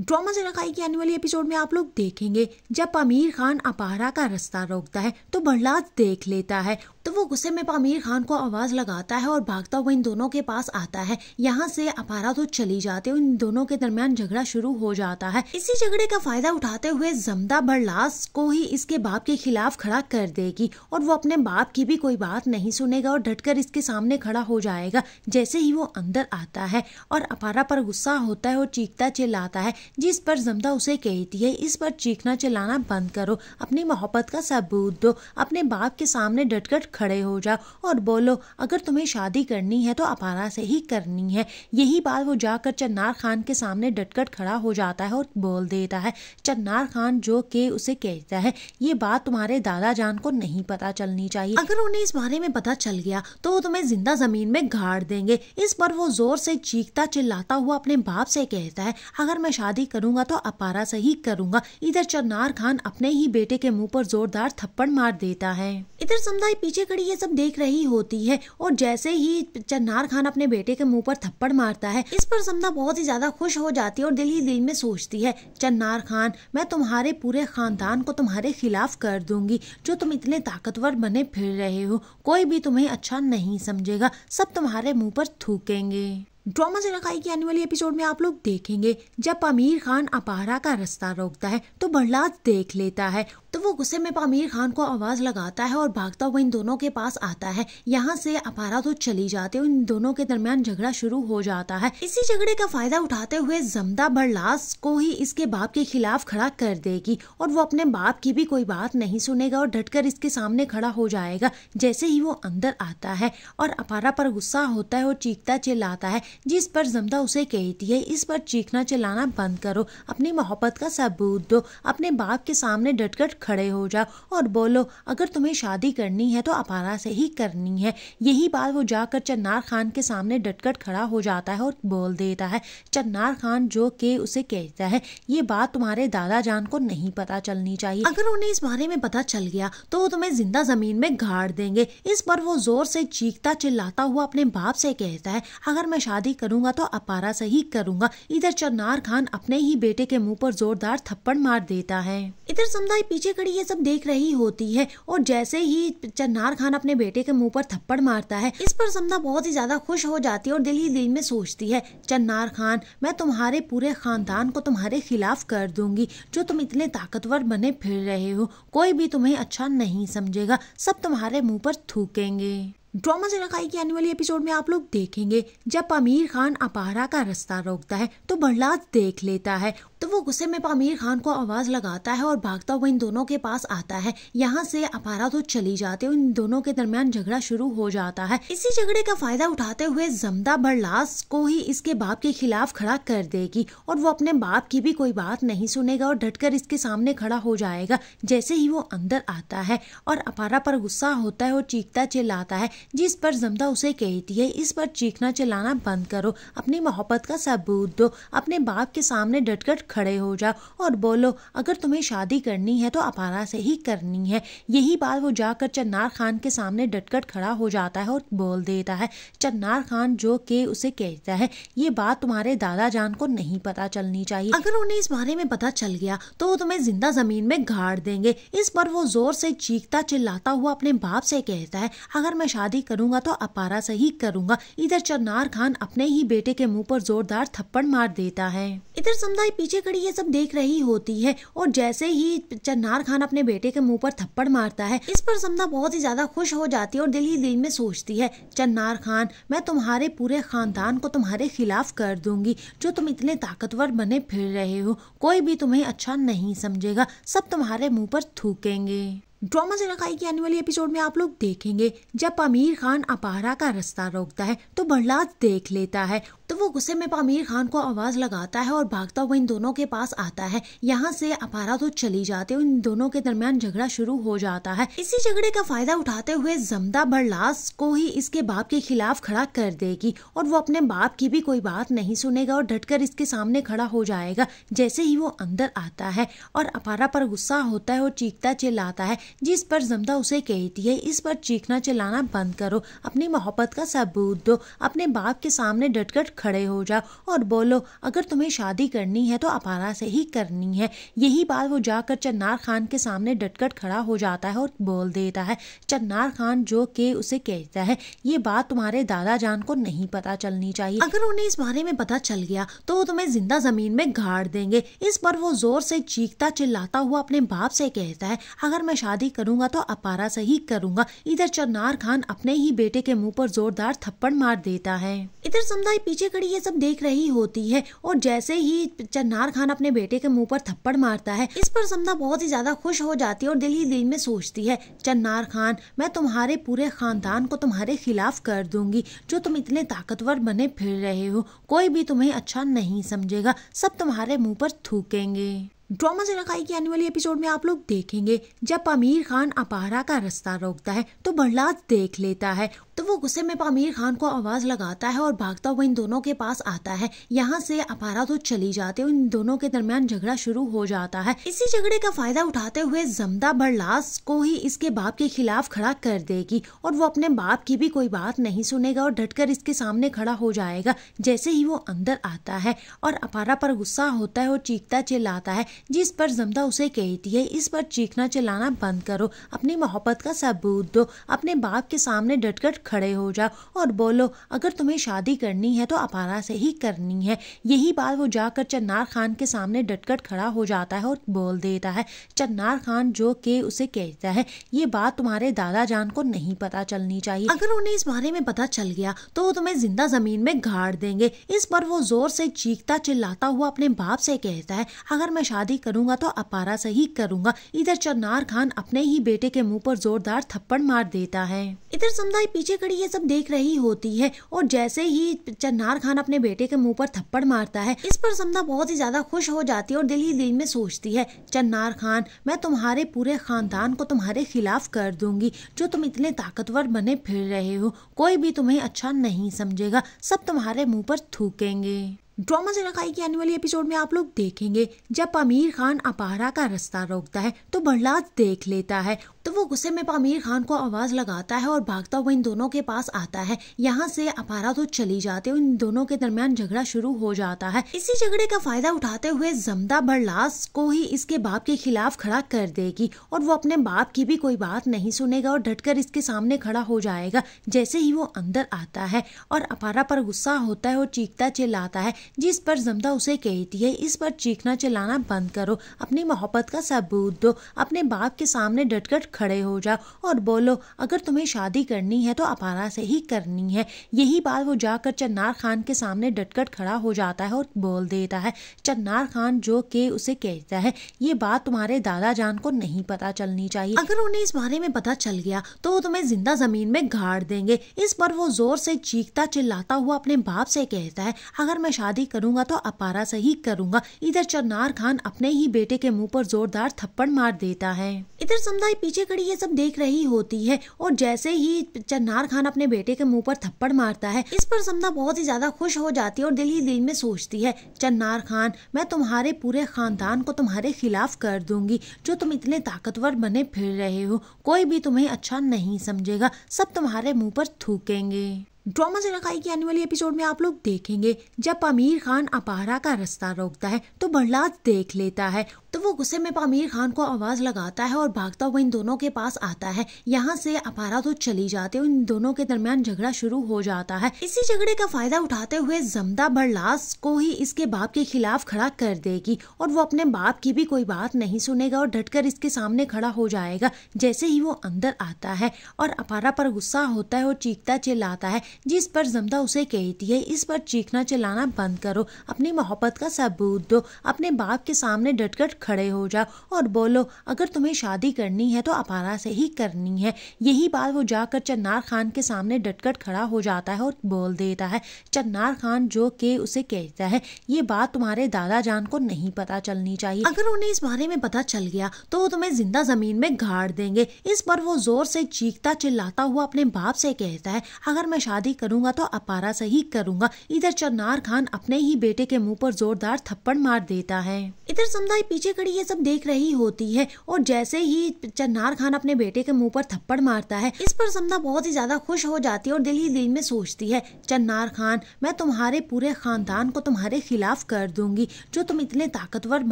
drama से रखाई की आने वाली एपिसोड में आप लोग देखेंगे जब आमिर खान अपारा का रास्ता रोकता है तो बहलाद देख लेता है वो गुस्से में पामीर खान को आवाज लगाता है और भागता हुआ इन दोनों के पास आता है यहाँ से अपारा तो चली जाती है इन दोनों के दरमियान झगड़ा शुरू हो जाता है इसी झगड़े का फायदा उठाते हुए जमदा बरलास को ही इसके बाप के खिलाफ खड़ा कर देगी और वो अपने बाप की भी कोई बात नहीं सुनेगा और डटकर इसके सामने खड़ा हो जाएगा जैसे ही वो अंदर आता है और अपारा पर गुस्सा होता है और चीखता चिल्लाता है जिस पर जमदा उसे कहती है इस पर चीखना चिल्लाना बंद करो अपनी मोहब्बत का सबूत दो अपने बाप के सामने डटकर खड़ा खड़े हो जाओ और बोलो अगर तुम्हें शादी करनी है तो अपारा से ही करनी है यही बात वो जाकर चन्नार खान के सामने डटकर खड़ा हो जाता है और बोल देता है चन्नार खान जो के उसे कहता है ये बात तुम्हारे दादा जान को नहीं पता चलनी चाहिए अगर उन्हें इस बारे में पता चल गया तो वो तुम्हें जिंदा जमीन में गाड़ देंगे इस पर वो जोर से चीखता चिल्लाता हुआ अपने बाप से कहता है अगर मैं शादी करूंगा तो अपारा से ही करूंगा इधर चन्नार खान अपने ही बेटे के मुंह पर जोरदार थप्पड़ मार देता है इधर समुदाय पीछे खिचड़ी ये सब देख रही होती है और जैसे ही चन्नार खान अपने बेटे के मुंह पर थप्पड़ मारता है इस पर समा बहुत ही ज्यादा खुश हो जाती है और दिल ही दिल में सोचती है चन्नार खान मैं तुम्हारे पूरे खानदान को तुम्हारे खिलाफ कर दूंगी जो तुम इतने ताकतवर बने फिर रहे हो कोई भी तुम्हें अच्छा नहीं समझेगा सब तुम्हारे मुंह पर थूकेंगे ड्रामा से रखाई की आने वाली एपिसोड में आप लोग देखेंगे जब आमिर खान अपारा का रास्ता रोकता है तो प्रहलाद देख लेता है तो वो गुस्से में आमिर खान को आवाज लगाता है और भागता हुआ इन दोनों के पास आता है यहाँ से अपारा तो चली जाते इन दोनों के दरमियान झगड़ा शुरू हो जाता है इसी झगड़े का फायदा उठाते हुए जमदा बरलास को ही इसके बाप के खिलाफ खड़ा कर देगी और वो अपने बाप की भी कोई बात नहीं सुनेगा और डटकर इसके सामने खड़ा हो जाएगा जैसे ही वो अंदर आता है और अपारा पर गुस्सा होता है और चीखता चिल्लाता है जिस पर जमदा उसे कहती है इस पर चीखना चिल्लाना बंद करो अपनी मोहब्बत का सबूत दो अपने बाप के सामने डटकर खड़े हो जाओ और बोलो अगर तुम्हें शादी करनी है तो अपारा से ही करनी है यही बात वो जाकर चन्नार खान के सामने डटकर खड़ा हो जाता है और बोल देता है चन्नार खान जो के उसे कहता है ये बात तुम्हारे दादा जान को नहीं पता चलनी चाहिए अगर उन्हें इस बारे में पता चल गया तो वो तुम्हें जिंदा जमीन में गाड़ देंगे इस पर वो जोर से चीखता चिल्लाता हुआ अपने बाप से कहता है अगर मैं शादी शादी करूंगा तो अपारा से ही करूंगा इधर चन्नार खान अपने ही बेटे के मुंह पर जोरदार थप्पड़ मार देता है इधर समुदाय पीछे खड़ी ये सब देख रही होती है और जैसे ही चन्नार खान अपने बेटे के मुंह पर थप्पड़ मारता है इस पर समुदाय बहुत ही ज्यादा खुश हो जाती है और दिल ही दिल में सोचती है चन्नार खान मैं तुम्हारे पूरे खानदान को तुम्हारे खिलाफ कर दूंगी जो तुम इतने ताकतवर बने फिर रहे हो कोई भी तुम्हें अच्छा नहीं समझेगा सब तुम्हारे मुंह पर थूकेंगे ड्रामा से रखाई की आने वाली एपिसोड में आप लोग देखेंगे जब आमिर खान अपारा का रास्ता रोकता है तो प्रहलाद देख लेता है तो वो गुस्से में आमिर खान को आवाज़ लगाता है और भागता हुआ इन दोनों के पास आता है यहाँ से अपारा तो चली जाते और इन दोनों के दरमियान झगड़ा शुरू हो जाता है इसी झगड़े का फायदा उठाते हुए जमदा बरलास को ही इसके बाप के खिलाफ खड़ा कर देगी और वो अपने बाप की भी कोई बात नहीं सुनेगा और डटकर इसके सामने खड़ा हो जाएगा जैसे ही वो अंदर आता है और अपारा पर गुस्सा होता है और चीखता चिल्लाता है जिस पर जमदा उसे कहती है इस पर चीखना चिल्लाना बंद करो अपनी मोहब्बत का सबूत दो अपने बाप के सामने डटकर खड़े हो जाओ और बोलो अगर तुम्हें शादी करनी है तो अपारा से ही करनी है यही बात वो जाकर चन्नार खान के सामने डटकर खड़ा हो जाता है और बोल देता है चन्नार खान जो के उसे कहता है ये बात तुम्हारे दादा जान को नहीं पता चलनी चाहिए अगर उन्हें इस बारे में पता चल गया तो वो तुम्हें जिंदा जमीन में गाड़ देंगे इस पर वो जोर से चीखता चिल्लाता हुआ अपने बाप से कहता है अगर मैं शादी करूंगा तो अपारा से ही करूंगा इधर चन्नार खान अपने ही बेटे के मुंह पर जोरदार थप्पड़ मार देता है इधर समुदाय पीछे पीछे खड़ी ये सब देख रही होती है और जैसे ही चन्नार खान अपने बेटे के मुंह पर थप्पड़ मारता है इस पर समना बहुत ही ज्यादा खुश हो जाती है और दिल ही दिल में सोचती है चन्नार खान मैं तुम्हारे पूरे खानदान को तुम्हारे खिलाफ कर दूंगी जो तुम इतने ताकतवर बने फिर रहे हो कोई भी तुम्हें अच्छा नहीं समझेगा सब तुम्हारे मुंह पर थूकेंगे ड्रामा से रखाई की आने वाली एपिसोड में आप लोग देखेंगे जब आमिर खान अपारा का रास्ता रोकता है तो प्रहलाद देख लेता है तो वो गुस्से में आमिर खान को आवाज लगाता है और भागता हुआ इन दोनों के पास आता है यहाँ से अपारा तो चली जाते हुए इन दोनों के दरमियान झगड़ा शुरू हो जाता है इसी झगड़े का फायदा उठाते हुए जमदा बरलास को ही इसके बाप के खिलाफ खड़ा कर देगी और वो अपने बाप की भी कोई बात नहीं सुनेगा और डटकर इसके सामने खड़ा हो जाएगा जैसे ही वो अंदर आता है और अपारा पर गुस्सा होता है और चीखता चिल्लाता है जिस पर जमदा उसे कहती है इस पर चीखना चिल्लाना बंद करो अपनी मोहब्बत का सबूत दो अपने बाप के सामने डटकर खड़े हो जाओ और बोलो अगर तुम्हें शादी करनी है तो अपारा से ही करनी है यही बात वो जाकर चन्नार खान के सामने डटकर खड़ा हो जाता है और बोल देता है चन्नार खान जो के उसे कहता है ये बात तुम्हारे दादा जान को नहीं पता चलनी चाहिए अगर उन्हें इस बारे में पता चल गया तो वो तुम्हें जिंदा जमीन में गाड़ देंगे इस पर वो जोर से चीखता चिल्लाता हुआ अपने बाप से कहता है अगर मैं शादी शादी करूंगा तो अपारा से ही करूंगा इधर चन्नार खान अपने ही बेटे के मुंह पर जोरदार थप्पड़ मार देता है इधर समुदाय पीछे खड़ी ये सब देख रही होती है और जैसे ही चन्नार खान अपने बेटे के मुंह पर थप्पड़ मारता है इस पर समुदा बहुत ही ज्यादा खुश हो जाती है और दिल ही दिल में सोचती है चन्नार खान मैं तुम्हारे पूरे खानदान को तुम्हारे खिलाफ कर दूंगी जो तुम इतने ताकतवर बने फिर रहे हो कोई भी तुम्हें अच्छा नहीं समझेगा सब तुम्हारे मुंह पर थूकेंगे ड्रामा से रखाई की आने वाली एपिसोड में आप लोग देखेंगे जब आमिर खान अपारा का रास्ता रोकता है तो बहलाद देख लेता है वो गुस्से में पामीर खान को आवाज लगाता है और भागता हुआ इन दोनों के पास आता है यहाँ से अपारा तो चली जाते और इन दोनों के दरमियान झगड़ा शुरू हो जाता है इसी झगड़े का फायदा उठाते हुए जमदा बरलास को ही इसके बाप के खिलाफ खड़ा कर देगी और वो अपने बाप की भी कोई बात नहीं सुनेगा और डटकर इसके सामने खड़ा हो जाएगा जैसे ही वो अंदर आता है और अपारा पर गुस्सा होता है और चीखता चिल्लाता है जिस पर जमदा उसे कहती है इस पर चीखना चिल्लाना बंद करो अपनी मोहब्बत का सबूत दो अपने बाप के सामने डटकर खड़ा खड़े हो जाओ और बोलो अगर तुम्हें शादी करनी है तो अपारा से ही करनी है यही बात वो जाकर चन्नार खान के सामने डटकर खड़ा हो जाता है और बोल देता है चन्नार खान जो के उसे कहता है ये बात तुम्हारे दादा जान को नहीं पता चलनी चाहिए अगर उन्हें इस बारे में पता चल गया तो वो तुम्हें जिंदा जमीन में गाड़ देंगे इस पर वो जोर से चीखता चिल्लाता हुआ अपने बाप से कहता है अगर मैं शादी करूंगा तो अपारा से ही करूंगा इधर चन्नार खान अपने ही बेटे के मुंह पर जोरदार थप्पड़ मार देता है इधर समुदाय पीछे कर मकड़ी ये सब देख रही होती है और जैसे ही चन्नार खान अपने बेटे के मुंह पर थप्पड़ मारता है इस पर समना बहुत ही ज्यादा खुश हो जाती है और दिल ही दिल में सोचती है चन्नार खान मैं तुम्हारे पूरे खानदान को तुम्हारे खिलाफ कर दूंगी जो तुम इतने ताकतवर बने फिर रहे हो कोई भी तुम्हें अच्छा नहीं समझेगा सब तुम्हारे मुंह पर थूकेंगे ड्रामा से रखाई की आने वाली एपिसोड में आप लोग देखेंगे जब आमिर खान अपारा का रास्ता रोकता है तो प्रहलाद देख लेता है तो वो गुस्से में आमिर खान को आवाज लगाता है और भागता हुआ इन दोनों के पास आता है यहाँ से अपारा तो चली जाते इन दोनों के दरमियान झगड़ा शुरू हो जाता है इसी झगड़े का फायदा उठाते हुए जमदा बरलास को ही इसके बाप के खिलाफ खड़ा कर देगी और वो अपने बाप की भी कोई बात नहीं सुनेगा और डटकर इसके सामने खड़ा हो जाएगा जैसे ही वो अंदर आता है और अपारा पर गुस्सा होता है और चीखता चिल्लाता है जिस पर जमदा उसे कहती है इस पर चीखना चिल्लाना बंद करो अपनी मोहब्बत का सबूत दो अपने बाप के सामने डटकर खड़े हो जाओ और बोलो अगर तुम्हें शादी करनी है तो अपारा से ही करनी है यही बात वो जाकर चन्नार खान के सामने डटकर खड़ा हो जाता है और बोल देता है चन्नार खान जो के उसे कहता है ये बात तुम्हारे दादा जान को नहीं पता चलनी चाहिए अगर उन्हें इस बारे में पता चल गया तो वो तुम्हें जिंदा जमीन में गाड़ देंगे इस पर वो जोर से चीखता चिल्लाता हुआ अपने बाप से कहता है अगर मैं शादी शादी करूंगा तो अपारा से ही करूंगा इधर चन्नार खान अपने ही बेटे के मुंह पर जोरदार थप्पड़ मार देता है इधर समदाई पीछे खड़ी ये सब देख रही होती है और जैसे ही चन्नार खान अपने बेटे के मुंह पर थप्पड़ मारता है इस पर समदा बहुत ही ज्यादा खुश हो जाती है और दिल ही दिल में सोचती है चन्नार खान मैं तुम्हारे पूरे खानदान को तुम्हारे खिलाफ कर दूंगी जो तुम इतने ताकतवर बने फिर रहे हो कोई भी तुम्हें अच्छा नहीं समझेगा सब तुम्हारे मुंह पर थूकेंगे ड्रामा से रखाई की आने वाली एपिसोड में आप लोग देखेंगे जब आमिर खान अपारा का रास्ता रोकता है तो प्रहलाद देख लेता है तो वो गुस्से में आमिर खान को आवाज़ लगाता है और भागता हुआ इन दोनों के पास आता है यहाँ से अपारा तो चली जाते इन दोनों के दरमियान झगड़ा शुरू हो जाता है इसी झगड़े का फायदा उठाते हुए जमदा बरलास को ही इसके बाप के खिलाफ खड़ा कर देगी और वो अपने बाप की भी कोई बात नहीं सुनेगा और डटकर इसके सामने खड़ा हो जाएगा जैसे ही वो अंदर आता है और अपारा पर गुस्सा होता है और चीखता चिल्लाता है जिस पर जमदा उसे कहती है इस पर चीखना चिल्लाना बंद करो अपनी मोहब्बत का सबूत दो अपने बाप के सामने डटकर खड़े हो जाओ और बोलो अगर तुम्हें शादी करनी है तो अपारा से ही करनी है यही बात वो जाकर चन्नार खान के सामने डटकर खड़ा हो जाता है और बोल देता है चन्नार खान जो के उसे कहता है ये बात तुम्हारे दादा जान को नहीं पता चलनी चाहिए अगर उन्हें इस बारे में पता चल गया तो वो तुम्हें जिंदा जमीन में गाड़ देंगे इस पर वो जोर से चीखता चिल्लाता हुआ अपने बाप से कहता है अगर मैं शादी करूंगा तो अपारा से ही करूंगा इधर चन्नार खान अपने ही बेटे के मुंह पर जोरदार थप्पड़ मार देता है इधर समुदाय पीछे पीछे खड़ी ये सब देख रही होती है और जैसे ही चन्नार खान अपने बेटे के मुंह पर थप्पड़ मारता है इस पर समा बहुत ही ज्यादा खुश हो जाती है और दिल ही दिल में सोचती है चन्नार खान मैं तुम्हारे पूरे खानदान को तुम्हारे खिलाफ कर दूंगी जो तुम इतने ताकतवर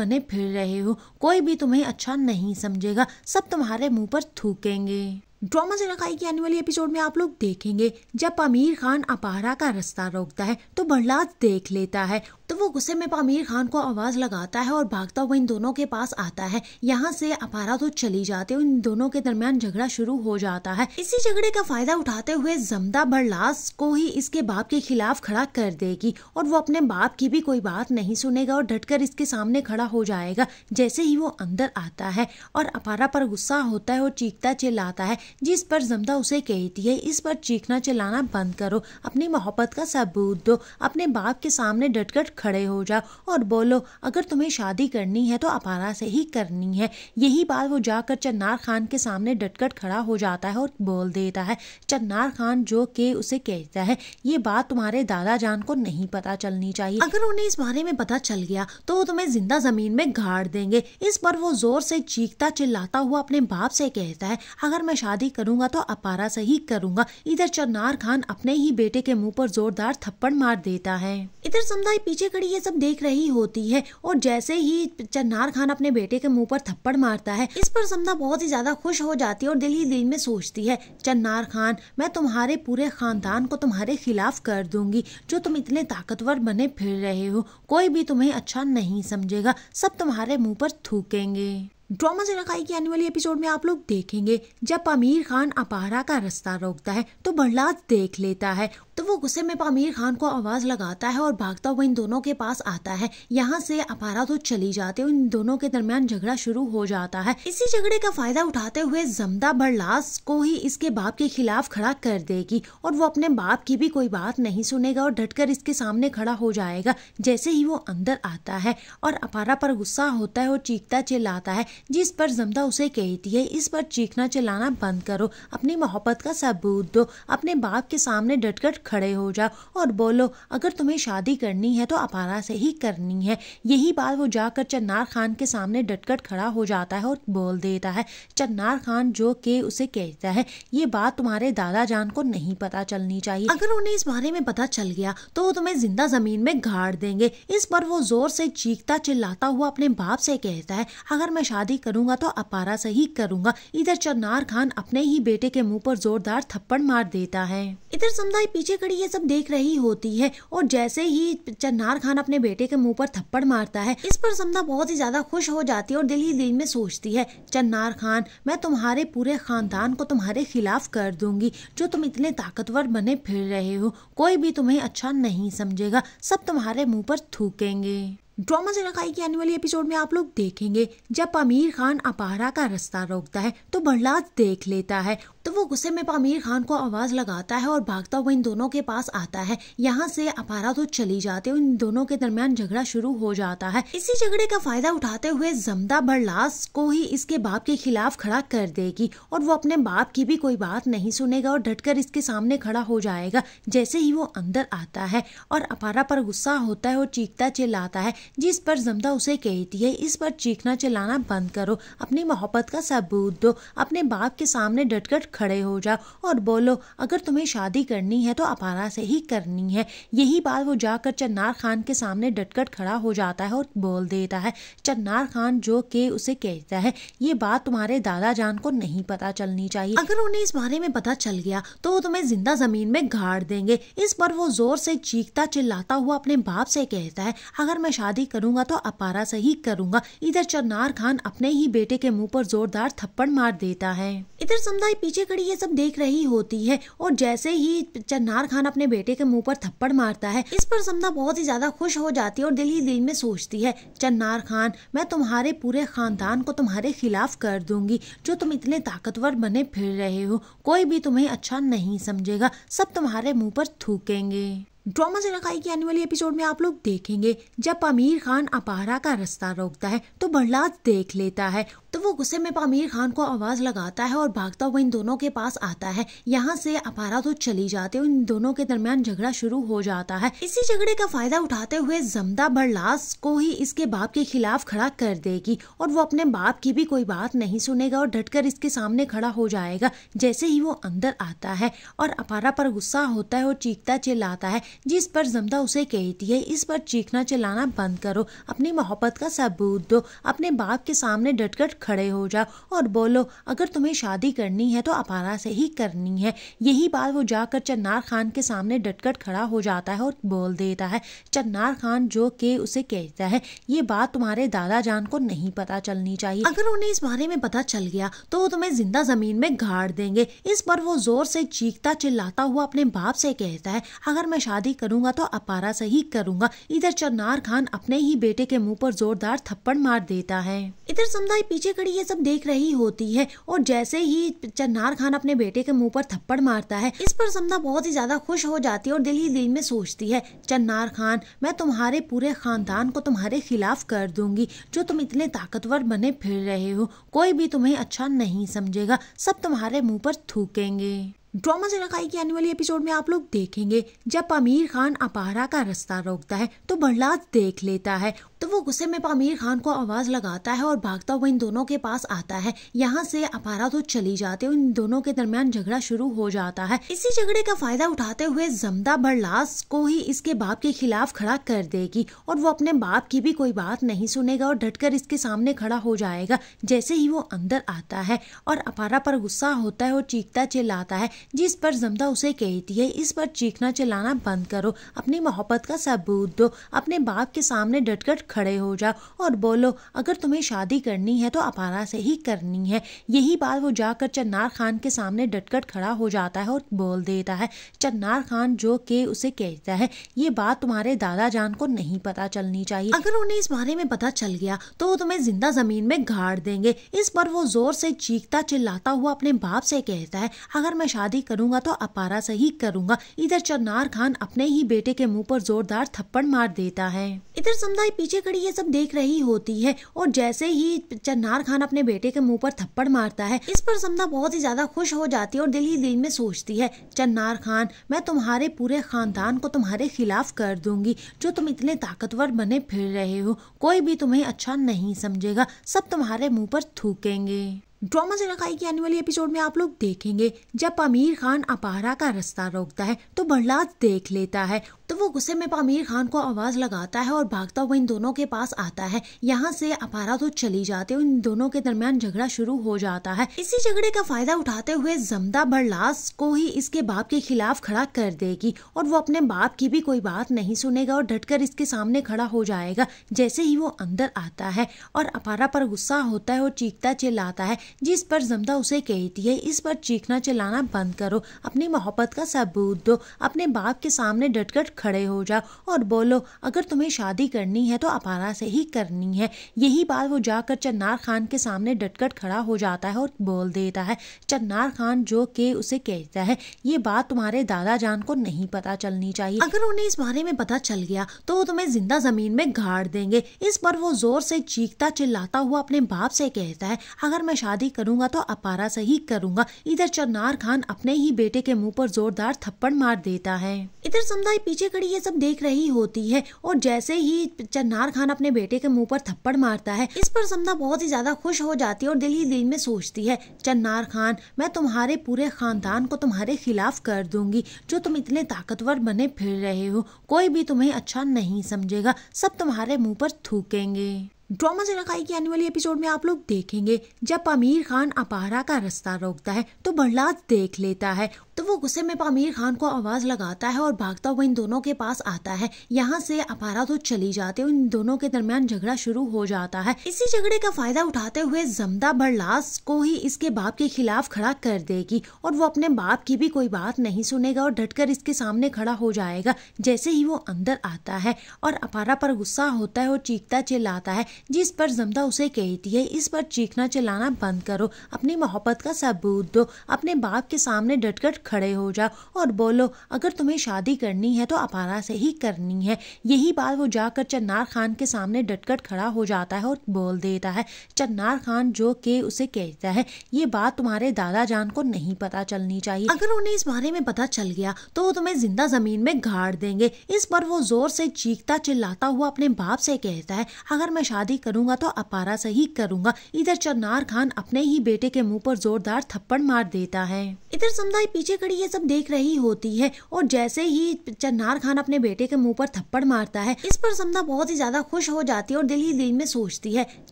बने फिर रहे हो कोई भी तुम्हें अच्छा नहीं समझेगा सब तुम्हारे मुंह पर थूकेंगे ड्रामा से रखाई की आने वाली एपिसोड में आप लोग देखेंगे जब आमिर खान अपारा का रास्ता रोकता है तो प्रहलाद देख लेता है तो वो गुस्से में आमिर खान को आवाज लगाता है और भागता हुआ इन दोनों के पास आता है यहाँ से अपारा तो चली जाते हैं इन दोनों के दरमियान झगड़ा शुरू हो जाता है इसी झगड़े का फायदा उठाते हुए जमदा बरलास को ही इसके बाप के खिलाफ खड़ा कर देगी और वो अपने बाप की भी कोई बात नहीं सुनेगा और डटकर इसके सामने खड़ा हो जाएगा जैसे ही वो अंदर आता है और अपारा पर गुस्सा होता है और चीखता चिल्लाता है जिस पर जमदा उसे कहती है इस पर चीखना चिल्लाना बंद करो अपनी मोहब्बत का सबूत दो अपने बाप के सामने डटकर खड़े हो जाओ और बोलो अगर तुम्हें शादी करनी है तो अपारा से ही करनी है यही बात वो जाकर चन्नार खान के सामने डटकर खड़ा हो जाता है और बोल देता है चन्नार खान जो के उसे कहता है ये बात तुम्हारे दादा जान को नहीं पता चलनी चाहिए अगर उन्हें इस बारे में पता चल गया तो वो तुम्हें जिंदा जमीन में गाड़ देंगे इस पर वो जोर से चीखता चिल्लाता हुआ अपने बाप से कहता है अगर मैं शादी शादी करूंगा तो अपारा से ही करूंगा इधर चन्नार खान अपने ही बेटे के मुंह पर जोरदार थप्पड़ मार देता है इधर समुदाय पीछे खड़ी ये सब देख रही होती है और जैसे ही चन्नार खान अपने बेटे के मुंह पर थप्पड़ मारता है इस पर समदा बहुत ही ज्यादा खुश हो जाती है और दिल ही दिल में सोचती है चन्नार खान मैं तुम्हारे पूरे खानदान को तुम्हारे खिलाफ कर दूंगी जो तुम इतने ताकतवर बने फिर रहे हो कोई भी तुम्हें अच्छा नहीं समझेगा सब तुम्हारे मुंह पर थूकेंगे ड्रामा से रखाई की आने वाली एपिसोड में आप लोग देखेंगे जब आमिर खान अपारा का रास्ता रोकता है तो बहलाद देख लेता है तो वो गुस्से में पामीर खान को आवाज़ लगाता है और भागता हुआ इन दोनों के पास आता है यहाँ से अपारा तो चली जाते और इन दोनों के दरमियान झगड़ा शुरू हो जाता है इसी झगड़े का फायदा उठाते हुए जमदा बरलास को ही इसके बाप के खिलाफ खड़ा कर देगी और वो अपने बाप की भी कोई बात नहीं सुनेगा और डटकर इसके सामने खड़ा हो जाएगा जैसे ही वो अंदर आता है और अपारा पर गुस्सा होता है और चीखता चिल्लाता है जिस पर जमदा उसे कहती है इस पर चीखना चिल्लाना बंद करो अपनी मोहब्बत का सबूत दो अपने बाप के सामने डटकर खड़े हो जाओ और बोलो अगर तुम्हें शादी करनी है तो अपारा से ही करनी है यही बात वो जाकर चन्नार खान के सामने डटकर खड़ा हो जाता है और बोल देता है चन्नार खान जो के उसे कहता है ये बात तुम्हारे दादा जान को नहीं पता चलनी चाहिए अगर उन्हें इस बारे में पता चल गया तो वो तुम्हें जिंदा जमीन में गाड़ देंगे इस पर वो जोर से चीखता चिल्लाता हुआ अपने बाप से कहता है अगर मैं शादी करूंगा तो अपारा से ही करूंगा इधर चन्नार खान अपने ही बेटे के मुंह पर जोरदार थप्पड़ मार देता है इधर समुदाय पीछे कड़ी ये सब देख रही होती है और जैसे ही चन्नार खान अपने बेटे के मुंह पर थप्पड़ मारता है इस पर समना बहुत ही ज्यादा खुश हो जाती है और दिल ही दिल में सोचती है चन्नार खान मैं तुम्हारे पूरे खानदान को तुम्हारे खिलाफ कर दूंगी जो तुम इतने ताकतवर बने फिर रहे हो कोई भी तुम्हें अच्छा नहीं समझेगा सब तुम्हारे मुंह पर थूकेंगे ड्रामा से रखाई के आने वाली एपिसोड में आप लोग देखेंगे जब आमिर खान अपारा का रास्ता रोकता है तो प्रहलाद देख लेता है तो वो गुस्से में आमिर खान को आवाज लगाता है और भागता हुआ इन दोनों के पास आता है यहाँ से अपारा तो चली जाते है इन दोनों के दरमियान झगड़ा शुरू हो जाता है इसी झगड़े का फायदा उठाते हुए जमदा बड़लास को ही इसके बाप के खिलाफ खड़ा कर देगी और वो अपने बाप की भी कोई बात नहीं सुनेगा और डटकर इसके सामने खड़ा हो जाएगा जैसे ही वो अंदर आता है और अपारा पर गुस्सा होता है और चीखता चिल्लाता है जिस पर जमदा उसे कहती है इस पर चीखना चिल्लाना बंद करो अपनी मोहब्बत का सबूत दो अपने बाप के सामने डटकर खड़े हो जाओ और बोलो अगर तुम्हें शादी करनी है तो अपारा से ही करनी है यही बात वो जाकर चन्नार खान के सामने डटकर खड़ा हो जाता है और बोल देता है चन्नार खान जो के उसे कहता है ये बात तुम्हारे दादा जान को नहीं पता चलनी चाहिए अगर उन्हें इस बारे में पता चल गया तो वो तुम्हें जिंदा जमीन में गाड़ देंगे इस पर वो जोर से चीखता चिल्लाता हुआ अपने बाप से कहता है अगर मैं शादी शादी करूंगा तो अपारा से ही करूंगा इधर चन्नार खान अपने ही बेटे के मुंह पर जोरदार थप्पड़ मार देता है इधर समदाई पीछे खड़ी ये सब देख रही होती है और जैसे ही चन्नार खान अपने बेटे के मुंह पर थप्पड़ मारता है इस पर समदा बहुत ही ज्यादा खुश हो जाती है और दिल ही दिल में सोचती है चन्नार खान मैं तुम्हारे पूरे खानदान को तुम्हारे खिलाफ कर दूंगी जो तुम इतने ताकतवर बने फिर रहे हो कोई भी तुम्हें अच्छा नहीं समझेगा सब तुम्हारे मुंह पर थूकेंगे ड्रामा से रखाई की आने वाली एपिसोड में आप लोग देखेंगे जब आमिर खान अपारा का रास्ता रोकता है तो बहलाद देख लेता है तो वो गुस्से में पामीर खान को आवाज़ लगाता है और भागता हुआ इन दोनों के पास आता है यहाँ से अपारा तो चली जाती है इन दोनों के दरमियान झगड़ा शुरू हो जाता है इसी झगड़े का फायदा उठाते हुए जमदा बरलास को ही इसके बाप के खिलाफ खड़ा कर देगी और वो अपने बाप की भी कोई बात नहीं सुनेगा और डटकर इसके सामने खड़ा हो जाएगा जैसे ही वो अंदर आता है और अपारा पर गुस्सा होता है और चीखता चिल्लाता है जिस पर जमदा उसे कहती है इस पर चीखना चिल्लाना बंद करो अपनी मोहब्बत का सबूत दो अपने बाप के सामने डटकर खड़े हो जाओ और बोलो अगर तुम्हें शादी करनी है तो अपारा से ही करनी है यही बात वो जाकर चन्नार खान के सामने डटकर खड़ा हो जाता है और बोल देता है चन्नार खान जो के उसे कहता है ये बात तुम्हारे दादा जान को नहीं पता चलनी चाहिए अगर उन्हें इस बारे में पता चल गया तो वो तुम्हें जिंदा जमीन में गाड़ देंगे इस पर वो जोर से चीखता चिल्लाता हुआ अपने बाप से कहता है अगर मैं शादी करूंगा तो अपारा से ही करूंगा इधर चन्नार खान अपने ही बेटे के मुंह पर जोरदार थप्पड़ मार देता है इधर समुदाय पीछे घड़ी ये सब देख रही होती है और जैसे ही चन्नार खान अपने बेटे के मुंह पर थप्पड़ मारता है इस पर समा बहुत ही ज्यादा खुश हो जाती है और दिल ही दिल में सोचती है चन्नार खान मैं तुम्हारे पूरे खानदान को तुम्हारे खिलाफ कर दूंगी जो तुम इतने ताकतवर बने फिर रहे हो कोई भी तुम्हें अच्छा नहीं समझेगा सब तुम्हारे मुंह पर थूकेंगे ड्रामा से लगाई की आने वाली एपिसोड में आप लोग देखेंगे जब आमिर खान अपारा का रास्ता रोकता है तो प्रहलाद देख लेता है तो वो गुस्से में आमिर खान को आवाज लगाता है और भागता हुआ इन दोनों के पास आता है यहाँ से अपारा तो चली जाते इन दोनों के दरमियान झगड़ा शुरू हो जाता है इसी झगड़े का फायदा उठाते हुए जमदा बरलास को ही इसके बाप के खिलाफ खड़ा कर देगी और वो अपने बाप की भी कोई बात नहीं सुनेगा और डटकर इसके सामने खड़ा हो जाएगा जैसे ही वो अंदर आता है और अपारा पर गुस्सा होता है और चीखता चिल्लाता है जिस पर जमदा उसे कहती है इस पर चीखना चिल्लाना बंद करो अपनी मोहब्बत का सबूत दो अपने बाप के सामने डटकर खड़े हो जाओ और बोलो अगर तुम्हें शादी करनी है तो अपारा से ही करनी है यही बात वो जाकर चन्नार खान के सामने डटकर खड़ा हो जाता है और बोल देता है चन्नार खान जो के उसे कहता है ये बात तुम्हारे दादा जान को नहीं पता चलनी चाहिए अगर उन्हें इस बारे में पता चल गया तो वो तुम्हें जिंदा जमीन में गाड़ देंगे इस पर वो जोर से चीखता चिल्लाता हुआ अपने बाप से कहता है अगर मैं शादी शादी करूंगा तो अपारा से ही करूंगा इधर चन्नार खान अपने ही बेटे के मुंह पर जोरदार थप्पड़ मार देता है इधर समुदाय पीछे खड़ी ये सब देख रही होती है और जैसे ही चन्नार खान अपने बेटे के मुंह पर थप्पड़ मारता है इस पर समुदाय बहुत ही ज्यादा खुश हो जाती है और दिल ही दिल में सोचती है चन्नार खान मैं तुम्हारे पूरे खानदान को तुम्हारे खिलाफ कर दूंगी जो तुम इतने ताकतवर बने फिर रहे हो कोई भी तुम्हें अच्छा नहीं समझेगा सब तुम्हारे मुंह पर थूकेंगे ड्रामा से रखाई की आने वाली एपिसोड में आप लोग देखेंगे जब आमिर खान अपारा का रास्ता रोकता है तो प्रहलाद देख लेता है तो वो गुस्से में आमिर खान को आवाज़ लगाता है और भागता हुआ इन दोनों के पास आता है यहाँ से अपारा तो चली जाते हैं इन दोनों के दरमियान झगड़ा शुरू हो जाता है इसी झगड़े का फायदा उठाते हुए जमदा बरलास को ही इसके बाप के खिलाफ खड़ा कर देगी और वो अपने बाप की भी कोई बात नहीं सुनेगा और डटकर इसके सामने खड़ा हो जाएगा जैसे ही वो अंदर आता है और अपारा पर गुस्सा होता है और चीखता चिल्लाता है जिस पर जमदा उसे कहती है इस पर चीखना चिल्लाना बंद करो अपनी मोहब्बत का सबूत दो अपने बाप के सामने डटकर खड़े हो जाओ और बोलो अगर तुम्हें शादी करनी है तो अपारा से ही करनी है यही बात वो जाकर चन्नार खान के सामने डटकर खड़ा हो जाता है और बोल देता है चन्नार खान जो के उसे कहता है ये बात तुम्हारे दादा जान को नहीं पता चलनी चाहिए अगर उन्हें इस बारे में पता चल गया तो वो तुम्हें जिंदा जमीन में गाड़ देंगे इस पर वो जोर से चीखता चिल्लाता हुआ अपने बाप से कहता है अगर मैं शादी करूंगा तो अपारा से ही करूंगा इधर चन्नार खान अपने ही बेटे के मुंह पर जोरदार थप्पड़ मार देता है इधर समुदाय पीछे पीछे खड़ी ये सब देख रही होती है और जैसे ही चन्नार खान अपने बेटे के मुंह पर थप्पड़ मारता है इस पर समना बहुत ही ज्यादा खुश हो जाती है और दिल ही दिल में सोचती है चन्नार खान मैं तुम्हारे पूरे खानदान को तुम्हारे खिलाफ कर दूंगी जो तुम इतने ताकतवर बने फिर रहे हो कोई भी तुम्हें अच्छा नहीं समझेगा सब तुम्हारे मुंह पर थूकेंगे ड्रामा से रखाई की आने वाली एपिसोड में आप लोग देखेंगे जब आमिर खान अपारा का रास्ता रोकता है तो प्रहलाद देख लेता है तो वो गुस्से में आमिर खान को आवाज लगाता है और भागता हुआ इन दोनों के पास आता है यहाँ से अपारा तो चली जाते और इन दोनों के दरमियान झगड़ा शुरू हो जाता है इसी झगड़े का फायदा उठाते हुए जमदा बरलास को ही इसके बाप के खिलाफ खड़ा कर देगी और वो अपने बाप की भी कोई बात नहीं सुनेगा और डटकर इसके सामने खड़ा हो जाएगा जैसे ही वो अंदर आता है और अपारा पर गुस्सा होता है और चीखता चिल्लाता है जिस पर जमदा उसे कहती है इस पर चीखना चिल्लाना बंद करो अपनी मोहब्बत का सबूत दो अपने बाप के सामने डटकर खड़े हो जाओ और बोलो अगर तुम्हें शादी करनी है तो अपारा से ही करनी है यही बात वो जाकर चन्नार खान के सामने डटकर खड़ा हो जाता है और बोल देता है चन्नार खान जो के उसे कहता है ये बात तुम्हारे दादा जान को नहीं पता चलनी चाहिए अगर उन्हें इस बारे में पता चल गया तो वो तुम्हें जिंदा जमीन में गाड़ देंगे इस पर वो जोर से चीखता चिल्लाता हुआ अपने बाप से कहता है अगर मैं शादी शादी करूंगा तो अपारा से ही करूंगा इधर चन्नार खान अपने ही बेटे के मुंह पर जोरदार थप्पड़ मार देता है इधर समुदाय पीछे खड़ी ये सब देख रही होती है और जैसे ही चन्नार खान अपने बेटे के मुंह पर थप्पड़ मारता है इस पर समदा बहुत ही ज्यादा खुश हो जाती है और दिल ही दिल में सोचती है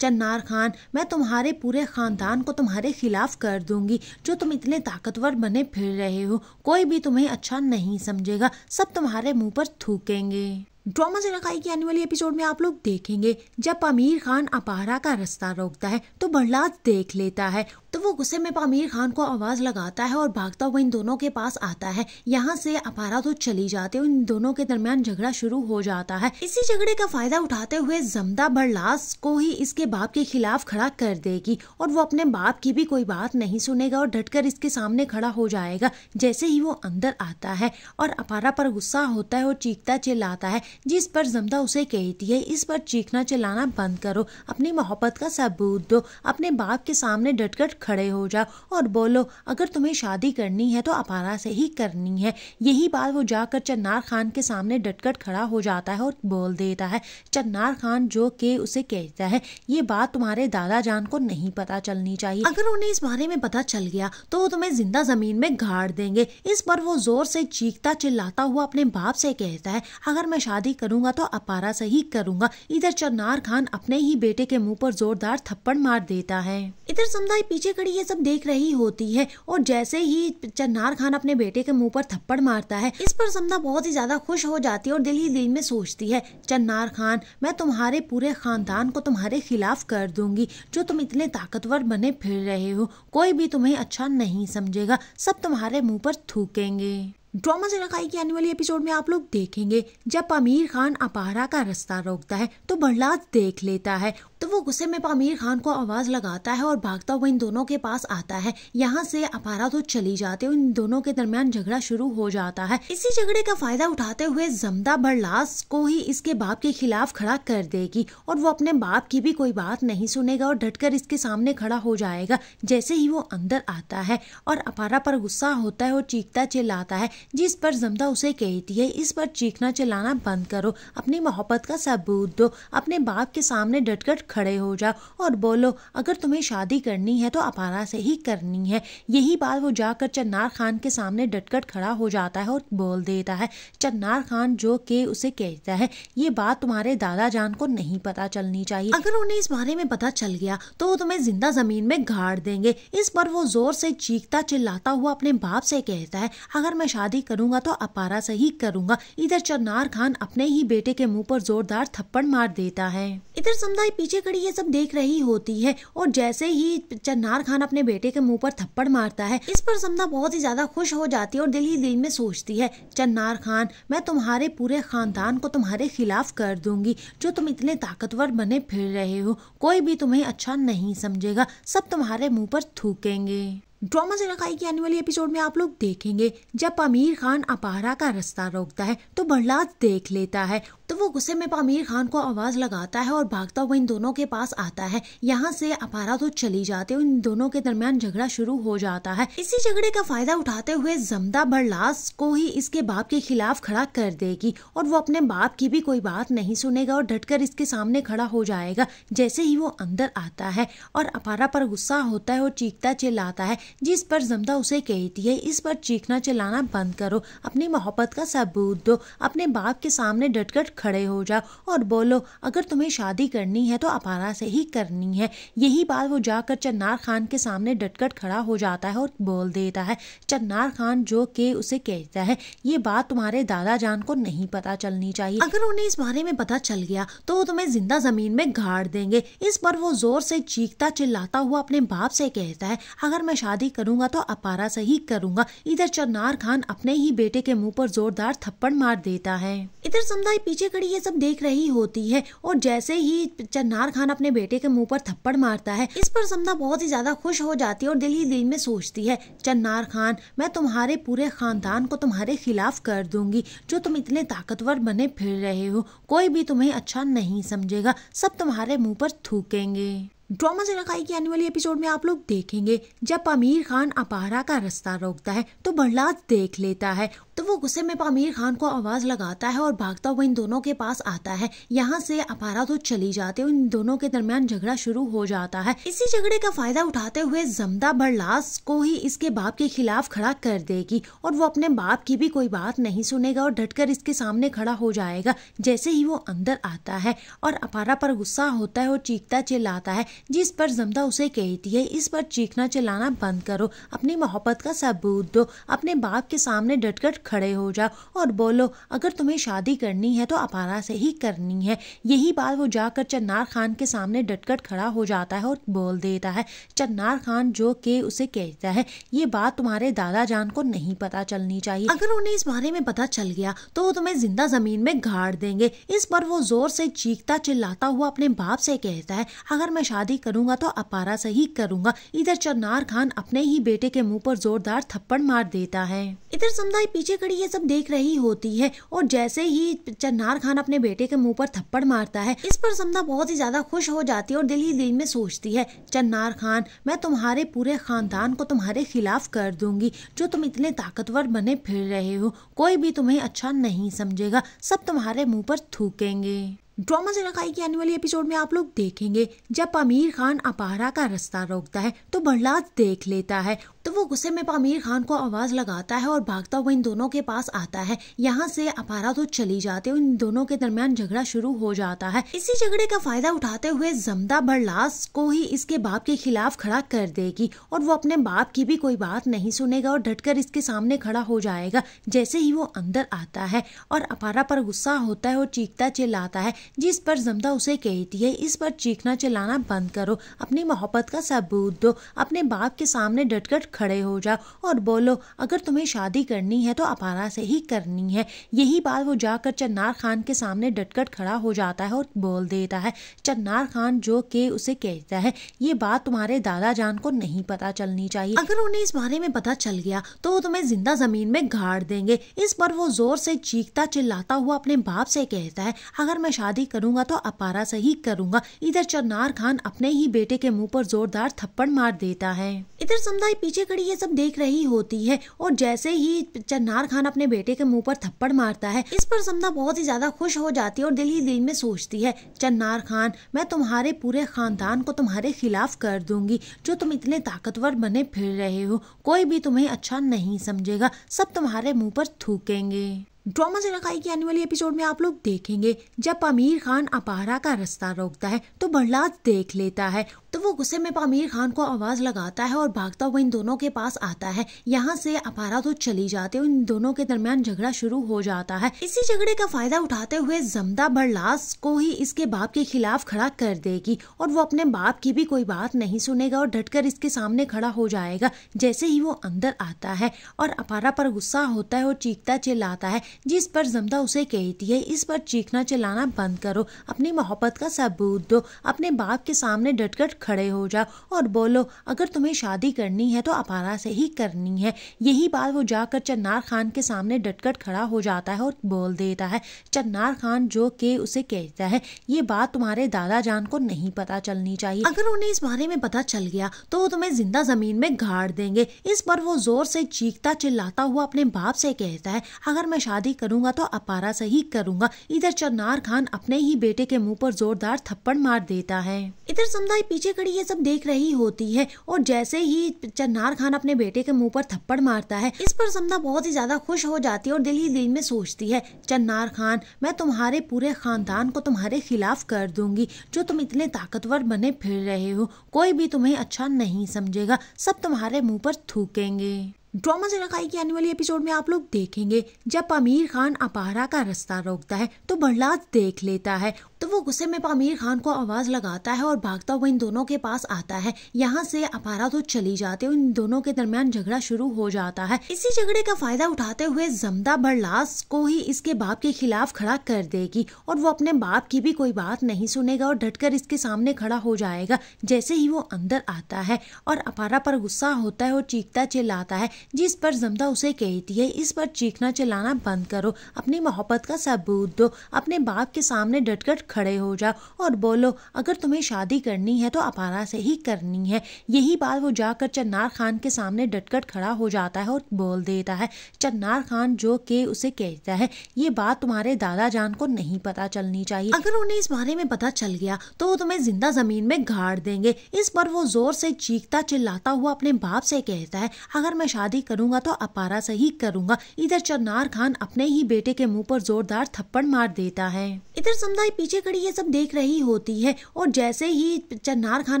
चन्नार खान मैं तुम्हारे पूरे खानदान को तुम्हारे खिलाफ कर दूंगी जो तुम इतने ताकतवर बने फिर रहे हो कोई भी तुम्हें अच्छा नहीं समझेगा सब तुम्हारे मुंह पर थूकेंगे ड्रामा से रखाई के आने वाली एपिसोड में आप लोग देखेंगे जब आमिर खान अपारा का रास्ता रोकता है तो बहलाद देख लेता है तो वो गुस्से में आमिर खान को आवाज़ लगाता है और भागता हुआ इन दोनों के पास आता है यहाँ से अपारा तो चली जाते इन दोनों के दरमियान झगड़ा शुरू हो जाता है इसी झगड़े का फायदा उठाते हुए जमदा बरलास को ही इसके बाप के खिलाफ खड़ा कर देगी और वो अपने बाप की भी कोई बात नहीं सुनेगा और डटकर इसके सामने खड़ा हो जाएगा जैसे ही वो अंदर आता है और अपारा पर गुस्सा होता है और चीखता चिल्लाता है जिस पर जमदा उसे कहती है इस पर चीखना चिल्लाना बंद करो अपनी मोहब्बत का सबूत दो अपने बाप के सामने डटकर खड़े हो जाओ और बोलो अगर तुम्हें शादी करनी है तो अपारा से ही करनी है यही बात वो जाकर चन्नार खान के सामने डटकर खड़ा हो जाता है और बोल देता है चन्नार खान जो के उसे कहता है ये बात तुम्हारे दादा जान को नहीं पता चलनी चाहिए अगर उन्हें इस बारे में पता चल गया तो वो तुम्हें जिंदा जमीन में गाड़ देंगे इस पर वो जोर से चीखता चिल्लाता हुआ अपने बाप से कहता है अगर मैं शादी करूंगा तो अपारा से ही करूंगा इधर चन्नार खान अपने ही बेटे के मुंह पर जोरदार थप्पड़ मार देता है इधर समुदाय पीछे खड़ी ये सब देख रही होती है और जैसे ही चन्नार खान अपने बेटे के मुंह पर थप्पड़ मारता है इस पर समना बहुत ही ज्यादा खुश हो जाती है और दिल ही दिल में सोचती है चन्नार खान मैं तुम्हारे पूरे खानदान को तुम्हारे खिलाफ कर दूंगी जो तुम इतने ताकतवर बने फिर रहे हो कोई भी तुम्हें अच्छा नहीं समझेगा सब तुम्हारे मुंह पर थूकेंगे ड्रामा से रखाई के आने वाले एपिसोड में आप लोग देखेंगे जब आमिर खान अपारा का रास्ता रोकता है तो प्रहलाद देख लेता है तो वो गुस्से में आमिर खान को आवाज लगाता है और भागता हुआ इन दोनों के पास आता है यहाँ से अपारा तो चली जाते इन दोनों के दरमियान झगड़ा शुरू हो जाता है इसी झगड़े का फायदा उठाते हुए जमदा बरलास को ही इसके बाप के खिलाफ खड़ा कर देगी और वो अपने बाप की भी कोई बात नहीं सुनेगा और डटकर इसके सामने खड़ा हो जाएगा जैसे ही वो अंदर आता है और अपारा पर गुस्सा होता है और चीखता चिल्लाता है जिस पर जमदा उसे कहती है इस पर चीखना चिल्लाना बंद करो अपनी मोहब्बत का सबूत दो अपने बाप के सामने डटकर खड़े हो जाओ और बोलो अगर तुम्हें शादी करनी है तो अपारा से ही करनी है यही बात वो जाकर चन्नार खान के सामने डटकर खड़ा हो जाता है और बोल देता है चन्नार खान जो के उसे कहता है ये बात तुम्हारे दादा जान को नहीं पता चलनी चाहिए अगर उन्हें इस बारे में पता चल गया तो वो तुम्हें जिंदा जमीन में गाड़ देंगे इस पर वो जोर से चीखता चिल्लाता हुआ अपने बाप से कहता है अगर मैं शादी शादी करूंगा तो अपारा से ही करूंगा इधर चन्नार खान अपने ही बेटे के मुंह पर जोरदार थप्पड़ मार देता है इधर समदाई पीछे खड़ी ये सब देख रही होती है और जैसे ही चन्नार खान अपने बेटे के मुंह पर थप्पड़ मारता है इस पर समदा बहुत ही ज्यादा खुश हो जाती है और दिल ही दिल में सोचती है चन्नार खान मैं तुम्हारे पूरे खानदान को तुम्हारे खिलाफ कर दूंगी जो तुम इतने ताकतवर बने फिर रहे हो कोई भी तुम्हें अच्छा नहीं समझेगा सब तुम्हारे मुंह पर थूकेंगे ड्रामा से रखाई की आने वाली एपिसोड में आप लोग देखेंगे जब आमिर खान अपारा का रास्ता रोकता है तो प्रहलाद देख लेता है तो वो गुस्से में आमिर खान को आवाज़ लगाता है और भागता हुआ इन दोनों के पास आता है यहाँ से अपारा तो चली जाते इन दोनों के दरमियान झगड़ा शुरू हो जाता है इसी झगड़े का फायदा उठाते हुए जमदा बरलास को ही इसके बाप के खिलाफ खड़ा कर देगी और वो अपने बाप की भी कोई बात नहीं सुनेगा और डटकर इसके सामने खड़ा हो जाएगा जैसे ही वो अंदर आता है और अपारा पर गुस्सा होता है और चीखता चिल्लाता है जिस पर जमदा उसे कहती है इस पर चीखना चिल्लाना बंद करो अपनी मोहब्बत का सबूत दो अपने बाप के सामने डटकर खड़े हो जाओ और बोलो अगर तुम्हें शादी करनी है तो अपारा से ही करनी है यही बात वो जाकर चन्नार खान के सामने डटकर खड़ा हो जाता है और बोल देता है चन्नार खान जो के उसे कहता है ये बात तुम्हारे दादा जान को नहीं पता चलनी चाहिए अगर उन्हें इस बारे में पता चल गया तो वो तुम्हें जिंदा जमीन में गाड़ देंगे इस पर वो जोर से चीखता चिल्लाता हुआ अपने बाप से कहता है अगर मैं शादी करूंगा तो अपारा से ही करूंगा इधर चन्नार खान अपने ही बेटे के मुंह पर जोरदार थप्पड़ मार देता है इधर समुदाय पीछे पीछे खड़ी ये सब देख रही होती है और जैसे ही चन्नार खान अपने बेटे के मुंह पर थप्पड़ मारता है इस पर समा बहुत ही ज्यादा खुश हो जाती है और दिल ही दिल में सोचती है चन्नार खान मैं तुम्हारे पूरे खानदान को तुम्हारे खिलाफ कर दूंगी जो तुम इतने ताकतवर बने फिर रहे हो कोई भी तुम्हें अच्छा नहीं समझेगा सब तुम्हारे मुंह पर थूकेंगे ड्रामा से रखाई की आने वाली एपिसोड में आप लोग देखेंगे जब आमिर खान अपारा का रास्ता रोकता है तो प्रहलाद देख लेता है तो वो गुस्से में आमिर खान को आवाज लगाता है और भागता हुआ इन दोनों के पास आता है यहाँ से अपारा तो चली जाते हैं इन दोनों के दरमियान झगड़ा शुरू हो जाता है इसी झगड़े का फायदा उठाते हुए जमदा बरलास को ही इसके बाप के खिलाफ खड़ा कर देगी और वो अपने बाप की भी कोई बात नहीं सुनेगा और डटकर इसके सामने खड़ा हो जाएगा जैसे ही वो अंदर आता है और अपारा पर गुस्सा होता है और चीखता चिल्लाता है जिस पर जमदा उसे कहती है इस पर चीखना चिल्लाना बंद करो अपनी मोहब्बत का सबूत दो अपने बाप के सामने डटकर खड़े हो जाओ और बोलो अगर तुम्हें शादी करनी है तो अपारा से ही करनी है यही बात वो जाकर चन्नार खान के सामने डटकर खड़ा हो जाता है और बोल देता है चन्नार खान जो के उसे कहता है ये बात तुम्हारे दादा जान को नहीं पता चलनी चाहिए अगर उन्हें इस बारे में पता चल गया तो वो तुम्हें जिंदा जमीन में गाड़ देंगे इस पर वो जोर से चीखता चिल्लाता हुआ अपने बाप से कहता है अगर मैं शादी शादी करूंगा तो अपारा से ही करूंगा इधर चन्नार खान अपने ही बेटे के मुंह पर जोरदार थप्पड़ मार देता है इधर समुदाय पीछे खड़ी ये सब देख रही होती है और जैसे ही चन्नार खान अपने बेटे के मुंह पर थप्पड़ मारता है इस पर समदा बहुत ही ज्यादा खुश हो जाती है और दिल ही दिल में सोचती है चन्नार खान मैं तुम्हारे पूरे खानदान को तुम्हारे खिलाफ कर दूंगी जो तुम इतने ताकतवर बने फिर रहे हो कोई भी तुम्हें अच्छा नहीं समझेगा सब तुम्हारे मुंह पर थूकेंगे ड्रामा से रखाई के आने वाले एपिसोड में आप लोग देखेंगे जब आमिर खान अपारा का रास्ता रोकता है तो बहलाद देख लेता है तो वो गुस्से में पामीर खान को आवाज़ लगाता है और भागता हुआ इन दोनों के पास आता है यहाँ से अपारा तो चली जाते हैं इन दोनों के दरमियान झगड़ा शुरू हो जाता है इसी झगड़े का फायदा उठाते हुए जमदा बरलास को ही इसके बाप के खिलाफ खड़ा कर देगी और वो अपने बाप की भी कोई बात नहीं सुनेगा और डटकर इसके सामने खड़ा हो जाएगा जैसे ही वो अंदर आता है और अपारा पर गुस्सा होता है और चीखता चिल्लाता है जिस पर जमदा उसे कहती है इस पर चीखना चिल्लाना बंद करो अपनी मोहब्बत का सबूत दो अपने बाप के सामने डटकर खड़े हो जाओ और बोलो अगर तुम्हें शादी करनी है तो अपारा से ही करनी है यही बात वो जाकर चन्नार खान के सामने डटकर खड़ा हो जाता है और बोल देता है चन्नार खान जो के उसे कहता है ये बात तुम्हारे दादा जान को नहीं पता चलनी चाहिए अगर उन्हें इस बारे में पता चल गया तो वो तुम्हें जिंदा जमीन में गाड़ देंगे इस पर वो जोर से चीखता चिल्लाता हुआ अपने बाप से कहता है अगर मैं शादी करूंगा तो अपारा से ही करूंगा इधर चन्नार खान अपने ही बेटे के मुंह पर जोरदार थप्पड़ मार देता है इधर समुदाय पीछे कड़ी खड़ी ये सब देख रही होती है और जैसे ही चन्नार खान अपने बेटे के मुंह पर थप्पड़ मारता है इस पर समना बहुत ही ज्यादा खुश हो जाती है और दिल ही दिल में सोचती है चन्नार खान मैं तुम्हारे पूरे खानदान को तुम्हारे खिलाफ कर दूंगी जो तुम इतने ताकतवर बने फिर रहे हो कोई भी तुम्हें अच्छा नहीं समझेगा सब तुम्हारे मुंह पर थूकेंगे ड्रामा से रखाई की आने वाली एपिसोड में आप लोग देखेंगे जब अमीर खान अपारा का रास्ता रोकता है तो प्रहलाद देख लेता है तो वो गुस्से में आमिर खान को आवाज़ लगाता है और भागता हुआ इन दोनों के पास आता है यहाँ से अपारा तो चली जाती है इन दोनों के दरमियान झगड़ा शुरू हो जाता है इसी झगड़े का फायदा उठाते हुए जमदा बरलास को ही इसके बाप के खिलाफ खड़ा कर देगी और वो अपने बाप की भी कोई बात नहीं सुनेगा और डटकर इसके सामने खड़ा हो जाएगा जैसे ही वो अंदर आता है और अपारा पर गुस्सा होता है और चीखता चिल्लाता है जिस पर जमदा उसे कहती है इस पर चीखना चिल्लाना बंद करो अपनी मोहब्बत का सबूत दो अपने बाप के सामने डटकर खड़े हो जाओ और बोलो अगर तुम्हें शादी करनी है तो अपारा से ही करनी है यही बात वो जाकर चन्नार खान के सामने डटकर खड़ा हो जाता है और बोल देता है चन्नार खान जो के उसे कहता है ये बात तुम्हारे दादा जान को नहीं पता चलनी चाहिए अगर उन्हें इस बारे में पता चल गया तो वो तुम्हें जिंदा जमीन में गाड़ देंगे इस पर वो जोर से चीखता चिल्लाता हुआ अपने बाप से कहता है अगर मैं शादी करूंगा तो अपारा से ही करूंगा इधर चन्नार खान अपने ही बेटे के मुंह पर जोरदार थप्पड़ मार देता है इधर समुदाय पीछे खड़ी ये सब देख रही होती है और जैसे ही चन्नार खान अपने बेटे के मुंह पर थप्पड़ मारता है इस पर समता बहुत ही ज्यादा खुश हो जाती है और दिल ही दिल में सोचती है चन्नार खान मैं तुम्हारे पूरे खानदान को तुम्हारे खिलाफ कर दूंगी जो तुम इतने ताकतवर बने फिर रहे हो कोई भी तुम्हें अच्छा नहीं समझेगा सब तुम्हारे मुंह पर थूकेंगे ड्रामा से रखाई की आने वाली एपिसोड में आप लोग देखेंगे जब अमीर खान अपारा का रास्ता रोकता है तो बहलाद देख लेता है तो वो गुस्से में पामीर खान को आवाज़ लगाता है और भागता हुआ इन दोनों के पास आता है यहाँ से अपारा तो चली जाती है इन दोनों के दरमियान झगड़ा शुरू हो जाता है इसी झगड़े का फायदा उठाते हुए जमदा बरलास को ही इसके बाप के खिलाफ खड़ा कर देगी और वो अपने बाप की भी कोई बात नहीं सुनेगा और डटकर इसके सामने खड़ा हो जाएगा जैसे ही वो अंदर आता है और अपारा पर गुस्सा होता है और चीखता चिल्लाता है जिस पर जमदा उसे कहती है इस पर चीखना चिल्लाना बंद करो अपनी मोहब्बत का सबूत दो अपने बाप के सामने डटकर खड़े हो जाओ और बोलो अगर तुम्हें शादी करनी है तो अपारा से ही करनी है यही बात वो जाकर चन्नार खान के सामने डटकर खड़ा हो जाता है और बोल देता है चन्नार खान जो के उसे कहता है ये बात तुम्हारे दादा जान को नहीं पता चलनी चाहिए अगर उन्हें इस बारे में पता चल गया तो वो तुम्हें जिंदा जमीन में गाड़ देंगे इस पर वो जोर से चीखता चिल्लाता हुआ अपने बाप से कहता है अगर मैं शादी करूंगा तो अपारा से ही करूंगा इधर चन्नार खान अपने ही बेटे के मुंह पर जोरदार थप्पड़ मार देता है इधर समुदाय पीछे घड़ी ये सब देख रही होती है और जैसे ही चन्नार खान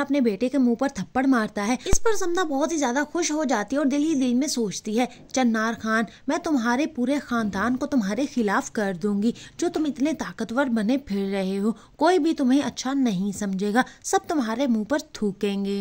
अपने बेटे के मुंह पर थप्पड़ मारता है इस पर समा बहुत ही ज्यादा खुश हो जाती है और दिल ही दिल में सोचती है चन्नार खान मैं तुम्हारे पूरे खानदान को तुम्हारे खिलाफ कर दूंगी जो तुम इतने ताकतवर बने फिर रहे हो कोई भी तुम्हें अच्छा नहीं समझेगा सब तुम्हारे मुंह पर थूकेंगे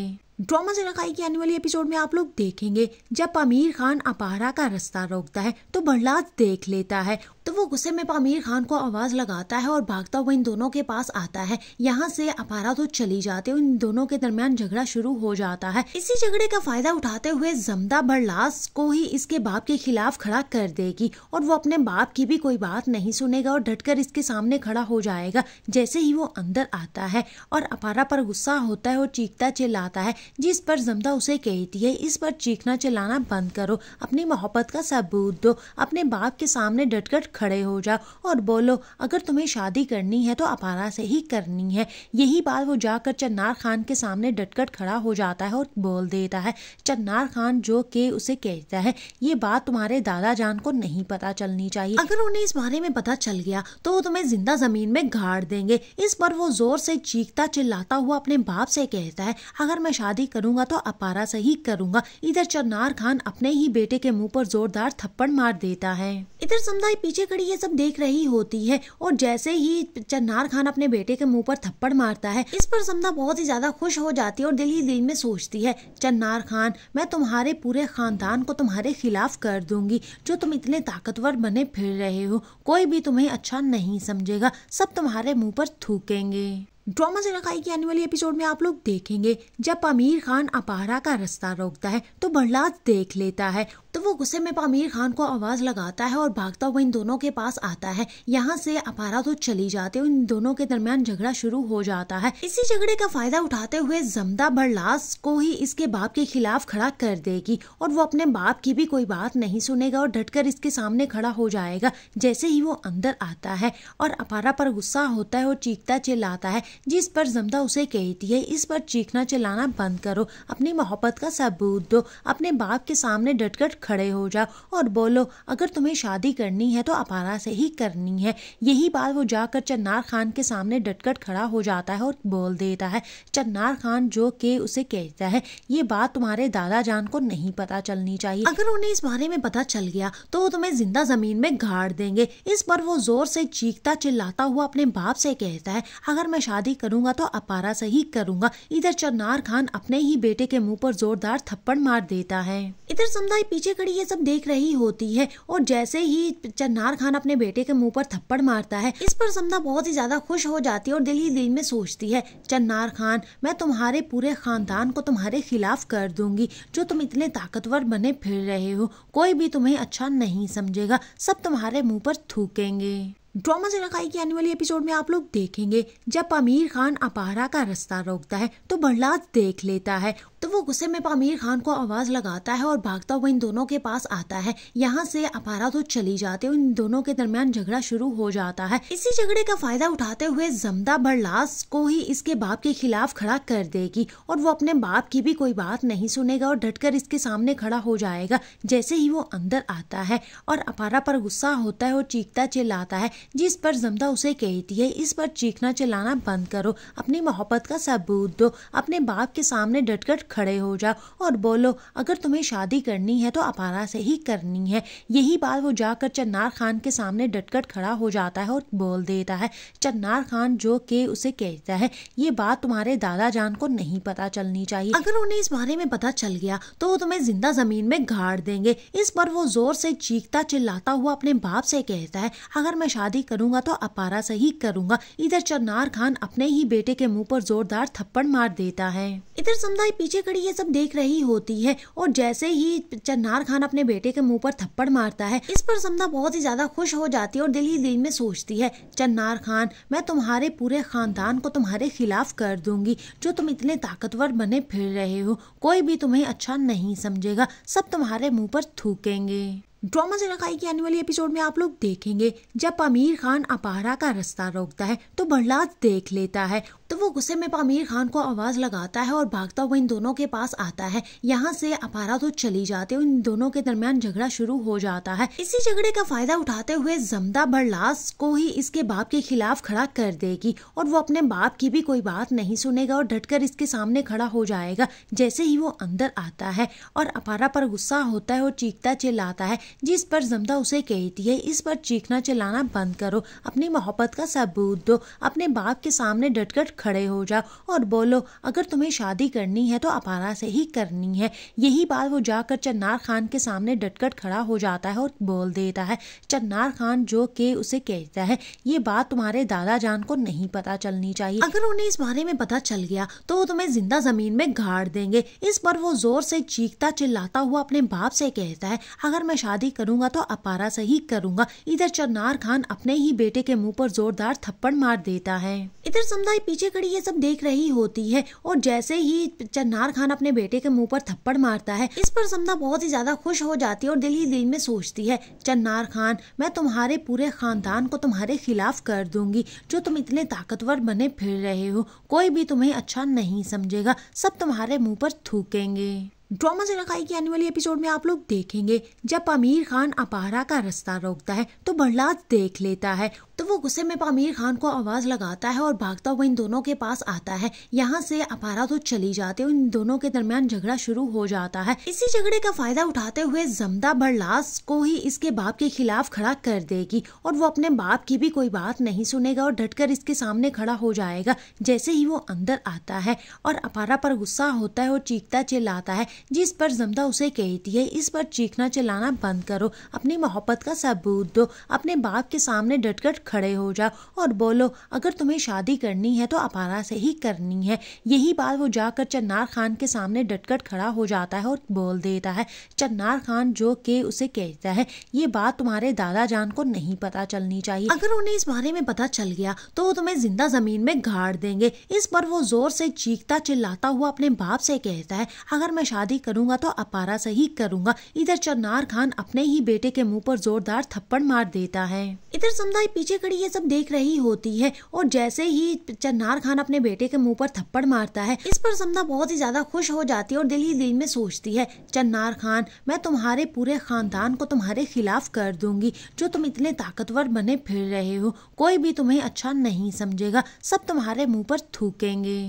ड्रामा से रखाई की आने वाली एपिसोड में आप लोग देखेंगे जब आमिर खान अपारा का रास्ता रोकता है तो प्रहलाद देख लेता है तो वो गुस्से में आमिर खान को आवाज़ लगाता है और भागता हुआ इन दोनों के पास आता है यहाँ से अपारा तो चली जाते इन दोनों के दरमियान झगड़ा शुरू हो जाता है इसी झगड़े का फायदा उठाते हुए जमदा बरलास को ही इसके बाप के खिलाफ खड़ा कर देगी और वो अपने बाप की भी कोई बात नहीं सुनेगा और डटकर इसके सामने खड़ा हो जाएगा जैसे ही वो अंदर आता है और अपारा पर गुस्सा होता है और चीखता चिल्लाता है जिस पर जमदा उसे कहती है इस पर चीखना चिल्लाना बंद करो अपनी मोहब्बत का सबूत दो अपने बाप के सामने डटकर खड़े हो जाओ और बोलो अगर तुम्हें शादी करनी है तो अपारा से ही करनी है यही बात वो जाकर चन्नार खान के सामने डटकर खड़ा हो जाता है और बोल देता है चन्नार खान जो के उसे कहता है ये बात तुम्हारे दादा जान को नहीं पता चलनी चाहिए अगर उन्हें इस बारे में पता चल गया तो वो तुम्हें जिंदा जमीन में गाड़ देंगे इस पर वो जोर से चीखता चिल्लाता हुआ अपने बाप से कहता है अगर मैं शादी करूंगा तो अपारा से ही करूंगा इधर चन्नार खान अपने ही बेटे के मुंह पर जोरदार थप्पड़ मार देता है इधर समुदाय पीछे पीछे खड़ी ये सब देख रही होती है और जैसे ही चन्नार खान अपने बेटे के मुंह पर थप्पड़ मारता है इस पर समा बहुत ही ज्यादा खुश हो जाती है और दिल ही दिल में सोचती है चन्नार खान मैं तुम्हारे पूरे खानदान को तुम्हारे खिलाफ कर दूंगी जो तुम इतने ताकतवर बने फिर रहे हो कोई भी तुम्हें अच्छा नहीं समझेगा सब तुम्हारे मुंह पर थूकेंगे ड्रामा से रखाई की आने वाली एपिसोड में आप लोग देखेंगे जब आमिर खान अपारा का रास्ता रोकता है तो प्रहलाद देख लेता है तो वो गुस्से में पामीर खान को आवाज़ लगाता है और भागता हुआ इन दोनों के पास आता है यहाँ से अपारा तो चली जाते हैं इन दोनों के दरमियान झगड़ा शुरू हो जाता है इसी झगड़े का फायदा उठाते हुए जमदा बरलास को ही इसके बाप के खिलाफ खड़ा कर देगी और वो अपने बाप की भी कोई बात नहीं सुनेगा और डटकर इसके सामने खड़ा हो जाएगा जैसे ही वो अंदर आता है और अपारा पर गुस्सा होता है और चीखता चिल्लाता है जिस पर जमदा उसे कहती है इस पर चीखना चिल्लाना बंद करो अपनी मोहब्बत का सबूत दो अपने बाप के सामने डटकर खड़े हो जाओ और बोलो अगर तुम्हें शादी करनी है तो अपारा से ही करनी है यही बात वो जाकर चन्नार खान के सामने डटकर खड़ा हो जाता है और बोल देता है चन्नार खान जो के उसे कहता है ये बात तुम्हारे दादा जान को नहीं पता चलनी चाहिए अगर उन्हें इस बारे में पता चल गया तो वो तुम्हें जिंदा जमीन में गाड़ देंगे इस पर वो जोर से चीखता चिल्लाता हुआ अपने बाप से कहता है अगर मैं शादी करूंगा तो अपारा से ही करूंगा इधर चन्नार खान अपने ही बेटे के मुंह पर जोरदार थप्पड़ मार देता है इधर समुदाय पीछे पीछे खड़ी ये सब देख रही होती है और जैसे ही चन्नार खान अपने बेटे के मुंह पर थप्पड़ मारता है इस पर समा बहुत ही ज्यादा खुश हो जाती है और दिल ही दिल में सोचती है चन्नार खान मैं तुम्हारे पूरे खानदान को तुम्हारे खिलाफ कर दूंगी जो तुम इतने ताकतवर बने फिर रहे हो कोई भी तुम्हें अच्छा नहीं समझेगा सब तुम्हारे मुंह पर थूकेंगे ड्रामा से रखाई की आने वाली एपिसोड में आप लोग देखेंगे जब अमीर खान अपारा का रास्ता रोकता है तो प्रहलाद देख लेता है तो वो गुस्से में पामीर खान को आवाज़ लगाता है और भागता हुआ इन दोनों के पास आता है यहाँ से अपारा तो चली जाते हैं इन दोनों के दरमियान झगड़ा शुरू हो जाता है इसी झगड़े का फायदा उठाते हुए जमदा बरलास को ही इसके बाप के खिलाफ खड़ा कर देगी और वो अपने बाप की भी कोई बात नहीं सुनेगा और डटकर इसके सामने खड़ा हो जाएगा जैसे ही वो अंदर आता है और अपारा पर गुस्सा होता है और चीखता चिल्लाता है जिस पर जमदा उसे कहती है इस पर चीखना चिल्लाना बंद करो अपनी मोहब्बत का सबूत दो अपने बाप के सामने डटकर खड़े हो जाओ और बोलो अगर तुम्हें शादी करनी है तो अपारा से ही करनी है यही बात वो जाकर चन्नार खान के सामने डटकर खड़ा हो जाता है और बोल देता है चन्नार खान जो के उसे कहता है ये बात तुम्हारे दादा जान को नहीं पता चलनी चाहिए अगर उन्हें इस बारे में पता चल गया तो वो तुम्हें जिंदा जमीन में गाड़ देंगे इस पर वो जोर से चीखता चिल्लाता हुआ अपने बाप से कहता है अगर मैं शादी करूंगा तो अपारा से ही करूंगा इधर चन्नार खान अपने ही बेटे के मुंह पर जोरदार थप्पड़ मार देता है इधर समुदाय पीछे कड़ी खड़ी ये सब देख रही होती है और जैसे ही चन्नार खान अपने बेटे के मुंह पर थप्पड़ मारता है इस पर समना बहुत ही ज्यादा खुश हो जाती है और दिल ही दिल में सोचती है चन्नार खान मैं तुम्हारे पूरे खानदान को तुम्हारे खिलाफ कर दूंगी जो तुम इतने ताकतवर बने फिर रहे हो कोई भी तुम्हें अच्छा नहीं समझेगा सब तुम्हारे मुंह पर थूकेंगे ड्रामा से रखाई की आने वाली एपिसोड में आप लोग देखेंगे जब आमिर खान अपारा का रास्ता रोकता है तो प्रहलाद देख लेता है तो वो गुस्से में पामीर खान को आवाज़ लगाता है और भागता हुआ इन दोनों के पास आता है यहाँ से अपारा तो चली जाती है इन दोनों के दरमियान झगड़ा शुरू हो जाता है इसी झगड़े का फायदा उठाते हुए जमदा बरलास को ही इसके बाप के खिलाफ खड़ा कर देगी और वो अपने बाप की भी कोई बात नहीं सुनेगा और डटकर इसके सामने खड़ा हो जाएगा जैसे ही वो अंदर आता है और अपारा पर गुस्सा होता है और चीखता चिल्लाता है जिस पर जमदा उसे कहती है इस पर चीखना चिल्लाना बंद करो अपनी मोहब्बत का सबूत दो अपने बाप के सामने डटकर खड़े हो जाओ और बोलो अगर तुम्हें शादी करनी है तो अपारा से ही करनी है यही बात वो जाकर चन्नार खान के सामने डटकर खड़ा हो जाता है और बोल देता है चन्नार खान जो के उसे कहता है ये बात तुम्हारे दादा जान को नहीं पता चलनी चाहिए अगर उन्हें इस बारे में पता चल गया तो वो तुम्हें जिंदा जमीन में गाड़ देंगे इस पर वो जोर से चीखता चिल्लाता हुआ अपने बाप से कहता है अगर मैं शादी करूंगा तो अपारा से ही करूंगा इधर चन्नार खान अपने ही बेटे के मुंह पर जोरदार थप्पड़ मार देता है इधर समुदाय पीछे घड़ी ये सब देख रही होती है और जैसे ही चन्नार खान अपने बेटे के मुंह पर थप्पड़ मारता है इस पर समदा बहुत ही ज्यादा खुश हो जाती है और दिल ही दिल में सोचती है चन्नार खान मैं तुम्हारे पूरे खानदान को तुम्हारे खिलाफ कर दूंगी जो तुम इतने ताकतवर बने फिर रहे हो कोई भी तुम्हें अच्छा नहीं समझेगा सब तुम्हारे मुंह पर थूकेंगे ड्रामा से रखाई की आने वाली एपिसोड में आप लोग देखेंगे जब आमिर खान अपारा का रास्ता रोकता है तो प्रहलाद देख लेता है तो वो गुस्से में आमिर खान को आवाज लगाता है और भागता हुआ इन दोनों के पास आता है यहाँ से अपारा तो चली जाते हैं इन दोनों के दरमियान झगड़ा शुरू हो जाता है इसी झगड़े का फायदा उठाते हुए जमदा बरलास को ही इसके बाप के खिलाफ खड़ा कर देगी और वो अपने बाप की भी कोई बात नहीं सुनेगा और डटकर इसके सामने खड़ा हो जाएगा जैसे ही वो अंदर आता है और अपारा पर गुस्सा होता है और चीखता चिल्लाता है जिस पर जमदा उसे कहती है इस पर चीखना चिल्लाना बंद करो अपनी मोहब्बत का सबूत दो अपने बाप के सामने डटकर खड़े हो जाओ और बोलो अगर तुम्हें शादी करनी है तो अपारा से ही करनी है यही बात वो जाकर चन्नार खान के सामने डटकर खड़ा हो जाता है और बोल देता है चन्नार खान जो के उसे कहता है ये बात तुम्हारे दादा जान को नहीं पता चलनी चाहिए अगर उन्हें इस बारे में पता चल गया तो वो तुम्हें जिंदा जमीन में गाड़ देंगे इस पर वो जोर से चीखता चिल्लाता हुआ अपने बाप से कहता है अगर मैं शादी शादी करूंगा तो अपारा से ही करूंगा इधर चन्नार खान अपने ही बेटे के मुंह पर जोरदार थप्पड़ मार देता है इधर समदाई पीछे खड़ी ये सब देख रही होती है और जैसे ही चन्नार खान अपने बेटे के मुंह पर थप्पड़ मारता है इस पर समदा बहुत ही ज्यादा खुश हो जाती है और दिल ही दिल में सोचती है चन्नार खान मैं तुम्हारे पूरे खानदान को तुम्हारे खिलाफ कर दूंगी जो तुम इतने ताकतवर बने फिर रहे हो कोई भी तुम्हें अच्छा नहीं समझेगा सब तुम्हारे मुंह पर थूकेंगे